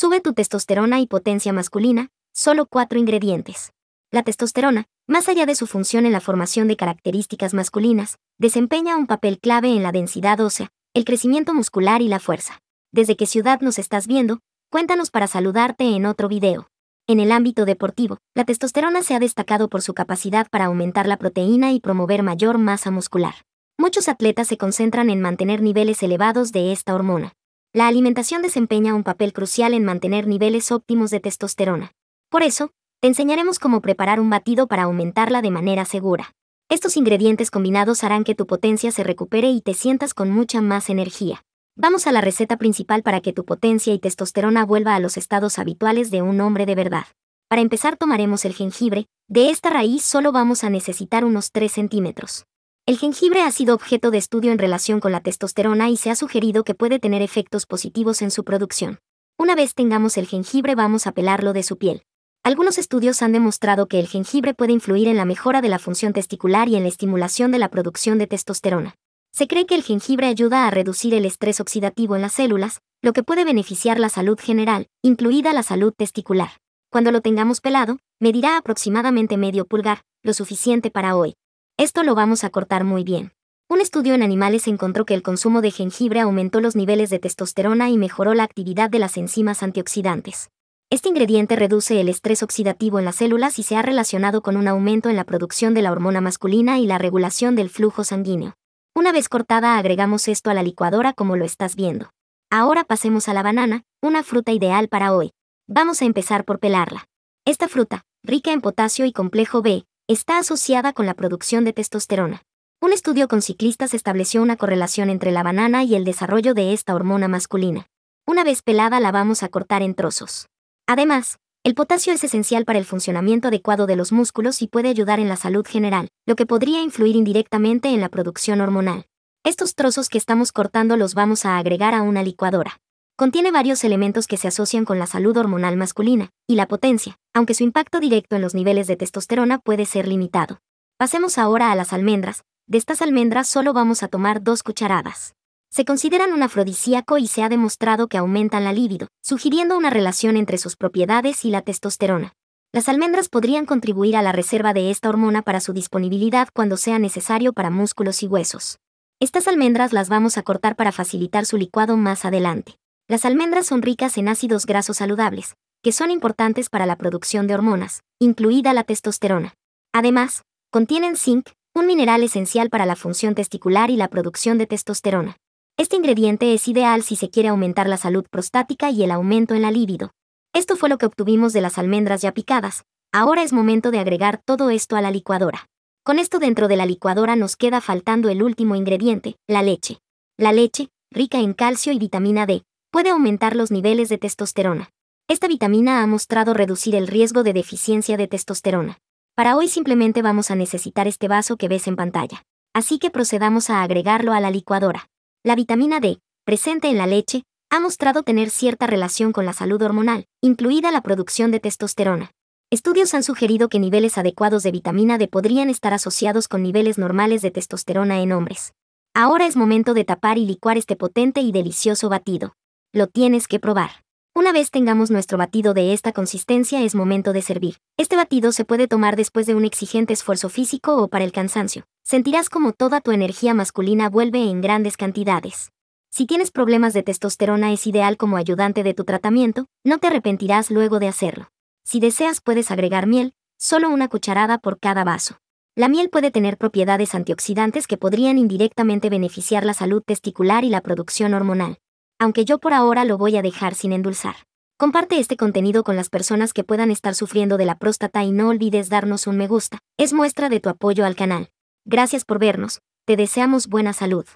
Sube tu testosterona y potencia masculina, solo cuatro ingredientes. La testosterona, más allá de su función en la formación de características masculinas, desempeña un papel clave en la densidad ósea, el crecimiento muscular y la fuerza. Desde qué ciudad nos estás viendo, cuéntanos para saludarte en otro video. En el ámbito deportivo, la testosterona se ha destacado por su capacidad para aumentar la proteína y promover mayor masa muscular. Muchos atletas se concentran en mantener niveles elevados de esta hormona. La alimentación desempeña un papel crucial en mantener niveles óptimos de testosterona. Por eso, te enseñaremos cómo preparar un batido para aumentarla de manera segura. Estos ingredientes combinados harán que tu potencia se recupere y te sientas con mucha más energía. Vamos a la receta principal para que tu potencia y testosterona vuelva a los estados habituales de un hombre de verdad. Para empezar tomaremos el jengibre, de esta raíz solo vamos a necesitar unos 3 centímetros. El jengibre ha sido objeto de estudio en relación con la testosterona y se ha sugerido que puede tener efectos positivos en su producción. Una vez tengamos el jengibre vamos a pelarlo de su piel. Algunos estudios han demostrado que el jengibre puede influir en la mejora de la función testicular y en la estimulación de la producción de testosterona. Se cree que el jengibre ayuda a reducir el estrés oxidativo en las células, lo que puede beneficiar la salud general, incluida la salud testicular. Cuando lo tengamos pelado, medirá aproximadamente medio pulgar, lo suficiente para hoy. Esto lo vamos a cortar muy bien. Un estudio en animales encontró que el consumo de jengibre aumentó los niveles de testosterona y mejoró la actividad de las enzimas antioxidantes. Este ingrediente reduce el estrés oxidativo en las células y se ha relacionado con un aumento en la producción de la hormona masculina y la regulación del flujo sanguíneo. Una vez cortada agregamos esto a la licuadora como lo estás viendo. Ahora pasemos a la banana, una fruta ideal para hoy. Vamos a empezar por pelarla. Esta fruta, rica en potasio y complejo B, está asociada con la producción de testosterona. Un estudio con ciclistas estableció una correlación entre la banana y el desarrollo de esta hormona masculina. Una vez pelada la vamos a cortar en trozos. Además, el potasio es esencial para el funcionamiento adecuado de los músculos y puede ayudar en la salud general, lo que podría influir indirectamente en la producción hormonal. Estos trozos que estamos cortando los vamos a agregar a una licuadora. Contiene varios elementos que se asocian con la salud hormonal masculina y la potencia, aunque su impacto directo en los niveles de testosterona puede ser limitado. Pasemos ahora a las almendras. De estas almendras solo vamos a tomar dos cucharadas. Se consideran un afrodisíaco y se ha demostrado que aumentan la libido, sugiriendo una relación entre sus propiedades y la testosterona. Las almendras podrían contribuir a la reserva de esta hormona para su disponibilidad cuando sea necesario para músculos y huesos. Estas almendras las vamos a cortar para facilitar su licuado más adelante. Las almendras son ricas en ácidos grasos saludables, que son importantes para la producción de hormonas, incluida la testosterona. Además, contienen zinc, un mineral esencial para la función testicular y la producción de testosterona. Este ingrediente es ideal si se quiere aumentar la salud prostática y el aumento en la libido. Esto fue lo que obtuvimos de las almendras ya picadas. Ahora es momento de agregar todo esto a la licuadora. Con esto dentro de la licuadora nos queda faltando el último ingrediente, la leche. La leche, rica en calcio y vitamina D, puede aumentar los niveles de testosterona. Esta vitamina ha mostrado reducir el riesgo de deficiencia de testosterona. Para hoy simplemente vamos a necesitar este vaso que ves en pantalla. Así que procedamos a agregarlo a la licuadora. La vitamina D, presente en la leche, ha mostrado tener cierta relación con la salud hormonal, incluida la producción de testosterona. Estudios han sugerido que niveles adecuados de vitamina D podrían estar asociados con niveles normales de testosterona en hombres. Ahora es momento de tapar y licuar este potente y delicioso batido. Lo tienes que probar. Una vez tengamos nuestro batido de esta consistencia es momento de servir. Este batido se puede tomar después de un exigente esfuerzo físico o para el cansancio. Sentirás como toda tu energía masculina vuelve en grandes cantidades. Si tienes problemas de testosterona es ideal como ayudante de tu tratamiento, no te arrepentirás luego de hacerlo. Si deseas puedes agregar miel, solo una cucharada por cada vaso. La miel puede tener propiedades antioxidantes que podrían indirectamente beneficiar la salud testicular y la producción hormonal aunque yo por ahora lo voy a dejar sin endulzar. Comparte este contenido con las personas que puedan estar sufriendo de la próstata y no olvides darnos un me gusta, es muestra de tu apoyo al canal. Gracias por vernos, te deseamos buena salud.